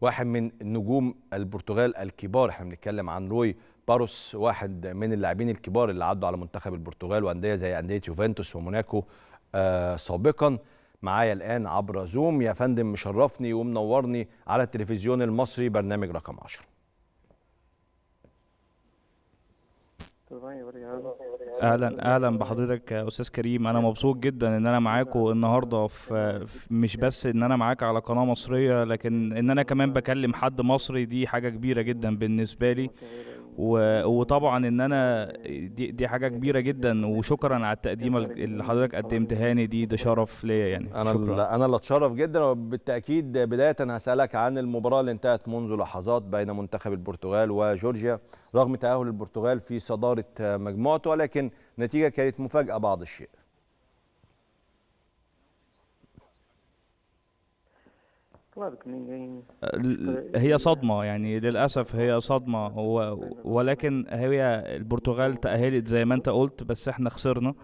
واحد من نجوم البرتغال الكبار احنا بنتكلم عن روي باروس واحد من اللاعبين الكبار اللي عدوا على منتخب البرتغال وانديه زي انديه يوفنتوس وموناكو آه سابقا معايا الان عبر زوم يا فندم مشرفني ومنورني على التلفزيون المصري برنامج رقم 10 اهلا اهلا بحضرتك استاذ كريم انا مبسوط جدا ان انا معاكم النهارده في مش بس ان انا معاك على قناه مصريه لكن ان انا كمان بكلم حد مصري دي حاجه كبيره جدا بالنسبه لي وطبعا ان انا دي, دي حاجه كبيره جدا وشكرا على التقديمه اللي حضرتك قدمتها لي دي ده شرف ليا يعني انا شكرا. انا اللي اتشرف جدا وبالتاكيد بدايه هسالك عن المباراه اللي انتهت منذ لحظات بين منتخب البرتغال وجورجيا رغم تاهل البرتغال في صداره مجموعته ولكن نتيجه كانت مفاجاه بعض الشيء هي صدمة يعني للأسف هي صدمة ولكن هي البرتغال تأهلت زي ما أنت قلت بس إحنا خسرنا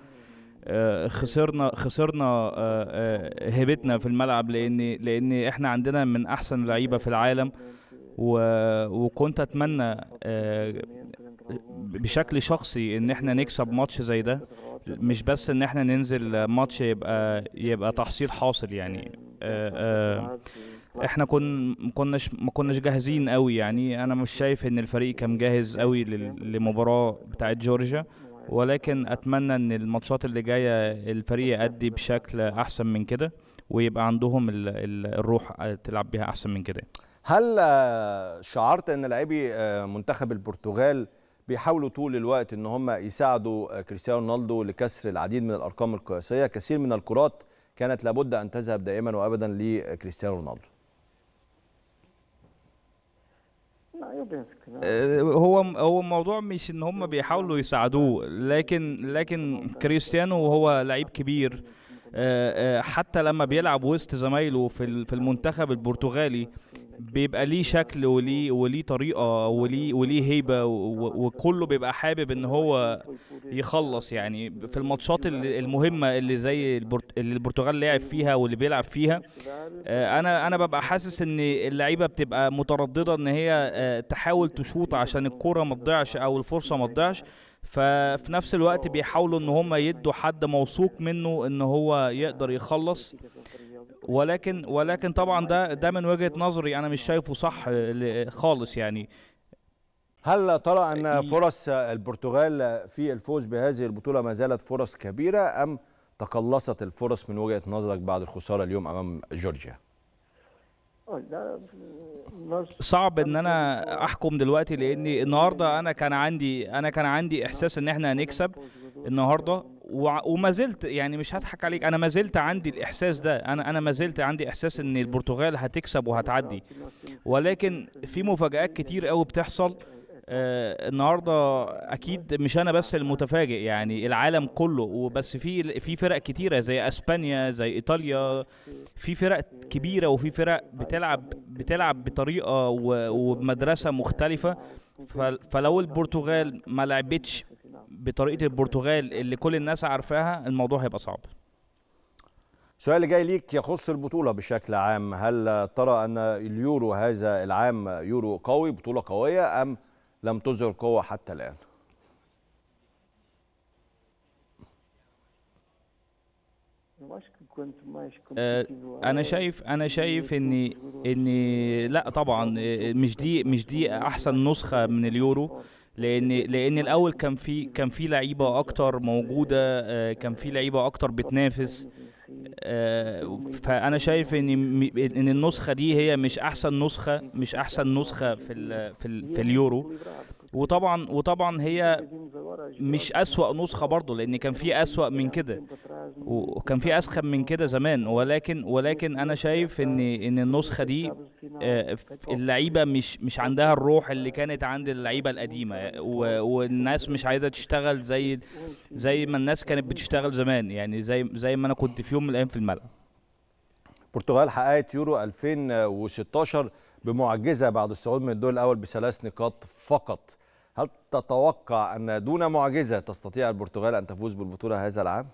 آه، خسرنا خسرنا آه، آه، هيبتنا في الملعب لأن لأن إحنا عندنا من أحسن لعيبة في العالم وكنت أتمنى بشكل شخصي ان احنا نكسب ماتش زي ده مش بس ان احنا ننزل ماتش يبقى يبقى تحصيل حاصل يعني آآ آآ احنا كن ما كناش ما كناش جاهزين قوي يعني انا مش شايف ان الفريق كان جاهز قوي للمباراه بتاعه جورجيا ولكن اتمنى ان الماتشات اللي جايه الفريق يأدي بشكل احسن من كده ويبقى عندهم الـ الـ الروح تلعب بيها احسن من كده هل آه، شعرت ان لاعبي آه، منتخب البرتغال بيحاولوا طول الوقت ان هم يساعدوا آه، كريستيانو رونالدو لكسر العديد من الارقام القياسيه كثير من الكرات كانت لابد ان تذهب دائما وابدا لكريستيانو رونالدو آه، هو هو الموضوع مش ان هم بيحاولوا يساعدوه لكن لكن كريستيانو هو لعيب كبير آه، آه، حتى لما بيلعب وسط زمايله في في المنتخب البرتغالي بيبقى ليه شكل وليه وليه طريقه وليه وليه هيبه وكله بيبقى حابب ان هو يخلص يعني في الماتشات المهمه اللي زي اللي البرتغال لعب فيها واللي بيلعب فيها آه، انا انا ببقى حاسس ان اللعيبه بتبقى متردده ان هي آه، تحاول تشوط عشان الكره ما تضيعش او الفرصه ما تضيعش ففي نفس الوقت بيحاولوا ان هم يدوا حد موثوق منه ان هو يقدر يخلص ولكن ولكن طبعا ده ده من وجهه نظري انا مش شايفه صح خالص يعني هل ترى ان إيه. فرص البرتغال في الفوز بهذه البطوله ما زالت فرص كبيره ام تقلصت الفرص من وجهه نظرك بعد الخساره اليوم امام جورجيا؟ صعب ان انا احكم دلوقتي لاني النهارده انا كان عندي انا كان عندي احساس ان احنا هنكسب النهارده وما زلت يعني مش هضحك عليك انا ما زلت عندي الاحساس ده انا انا ما زلت عندي احساس ان البرتغال هتكسب وهتعدي ولكن في مفاجات كتير قوي بتحصل آه النهارده اكيد مش انا بس المتفاجئ يعني العالم كله وبس في في فرق كتيره زي اسبانيا زي ايطاليا في فرق كبيره وفي فرق بتلعب بتلعب بطريقه وبمدرسه مختلفه فلو البرتغال ما لعبتش بطريقه البرتغال اللي كل الناس عارفاها الموضوع هيبقى صعب السؤال اللي جاي ليك يخص البطوله بشكل عام هل ترى ان اليورو هذا العام يورو قوي بطوله قويه ام لم تظهر قوه حتى الان آه، انا شايف انا شايف ان ان لا طبعا آه، مش دي مش دي احسن نسخه من اليورو لان لان الاول كان في كان في لعيبه اكتر موجوده آه، كان في لعيبه اكتر بتنافس آه، فانا شايف ان ان النسخه دي هي مش احسن نسخه مش احسن نسخه في ال في, ال في اليورو وطبعا وطبعا هي مش اسوأ نسخه برضه لان كان في اسوأ من كده وكان في اسخن من كده زمان ولكن ولكن انا شايف ان ان النسخه دي آه، اللعيبه مش مش عندها الروح اللي كانت عند اللعيبه القديمه والناس مش عايزه تشتغل زي زي ما الناس كانت بتشتغل زمان يعني زي زي ما انا كنت في يوم من الايام في الملعب البرتغال حققت يورو 2016 بمعجزة بعد الصعود من الدور الأول بثلاث نقاط فقط هل تتوقع أن دون معجزة تستطيع البرتغال أن تفوز بالبطولة هذا العام؟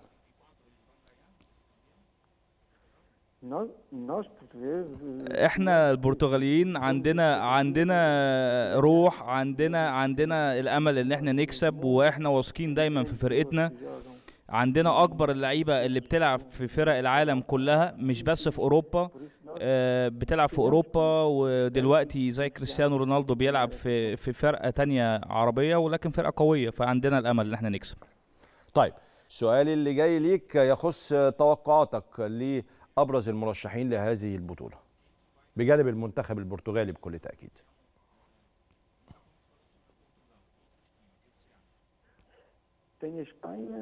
احنا البرتغاليين عندنا عندنا روح عندنا عندنا الامل ان احنا نكسب واحنا واثقين دايما في فرقتنا عندنا اكبر اللعيبه اللي بتلعب في فرق العالم كلها مش بس في اوروبا آه، بتلعب في اوروبا ودلوقتي زي كريستيانو رونالدو بيلعب في في فرقه تانية عربيه ولكن فرقه قويه فعندنا الامل ان احنا نكسب طيب سؤالي اللي جاي ليك يخص توقعاتك لابرز المرشحين لهذه البطوله بجانب المنتخب البرتغالي بكل تاكيد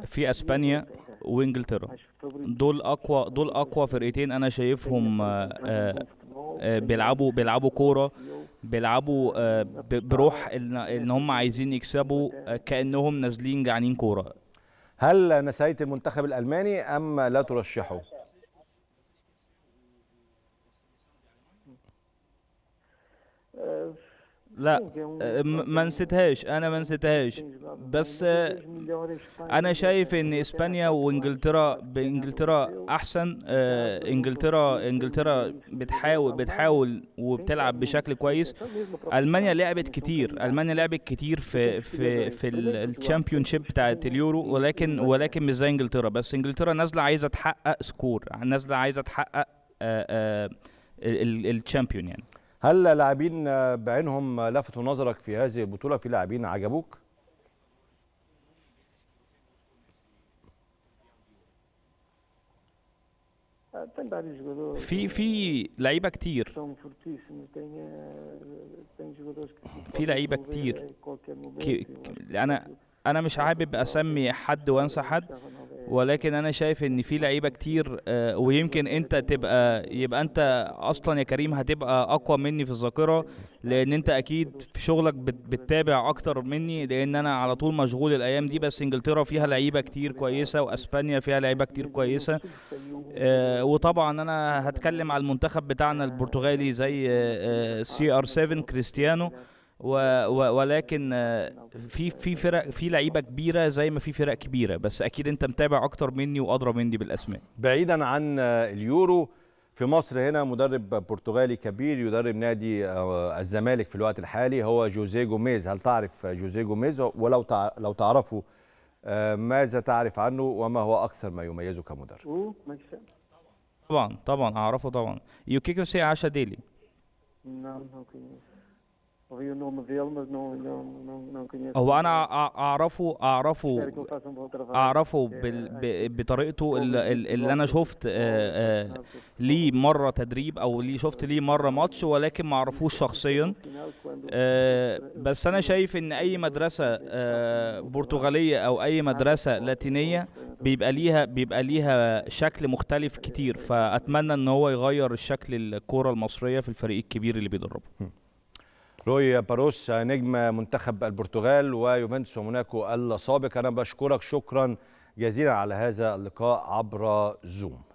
في اسبانيا وانجلترا دول اقوى دول اقوى فرقتين انا شايفهم آه، آه، آه، بيلعبوا بيلعبوا كوره بيلعبوا بروح ان هم عايزين يكسبوا كانهم نازلين جعانين كوره هل نسيت المنتخب الالماني ام لا ترشحه لا ما نسيتهاش انا ما نسيتهاش بس انا شايف ان اسبانيا وانجلترا بانجلترا احسن آه انجلترا انجلترا بتحاول بتحاول وبتلعب بشكل كويس المانيا لعبت كتير المانيا لعبت كتير في في في الشامبيون شيب بتاعت اليورو ولكن ولكن مش زي انجلترا بس انجلترا نازله عايزه تحقق سكور نازله عايزه تحقق آه، آه، الشامبيون يعني هل لاعبين بعينهم لفتوا نظرك في هذه البطوله في لاعبين عجبوك في في لعيبه كتير في لعيبه كتير انا انا مش حابب اسمي حد وانسى حد ولكن انا شايف ان في لعيبه كتير آه، ويمكن انت تبقى يبقى انت اصلا يا كريم هتبقى اقوى مني في الذاكره لان انت اكيد في شغلك بتتابع اكتر مني لان انا على طول مشغول الايام دي بس انجلترا فيها لعيبه كتير كويسه واسبانيا فيها لعيبه كتير كويسه آه، وطبعا انا هتكلم على المنتخب بتاعنا البرتغالي زي آه، سي ار 7 كريستيانو و ولكن في في فرق في لعيبه كبيره زي ما في فرق كبيره بس اكيد انت متابع اكتر مني وادرى مني بالاسماء بعيدا عن اليورو في مصر هنا مدرب برتغالي كبير يدرب نادي آه، الزمالك في الوقت الحالي هو جوزيه جوميز هل تعرف جوزيه جوميز ولو لو تعرفه آه، ماذا تعرف عنه وما هو اكثر ما يميزه كمدرب طبعا طبعا اعرفه طبعا يوكيكو سي عاشا ديلي نعم اوكي ouvi o nome dele, mas não, não, não, não conheço. هو انا اعرفه اعرفه um اعرفه بال ب... بطريقته اللي, اللي انا شفت آه، آه، ليه مره تدريب او ليه شفت ليه مره ماتش ولكن ما اعرفوش شخصيا آه، بس انا شايف ان اي مدرسه برتغاليه او اي مدرسه لاتينيه بيبقى ليها بيبقى ليها شكل مختلف كتير فاتمنى ان هو يغير الشكل الكوره المصريه في الفريق الكبير اللي بيدربه روي باروس نجم منتخب البرتغال ويوفنتوس وموناكو السابق انا بشكرك شكرا جزيلا على هذا اللقاء عبر زوم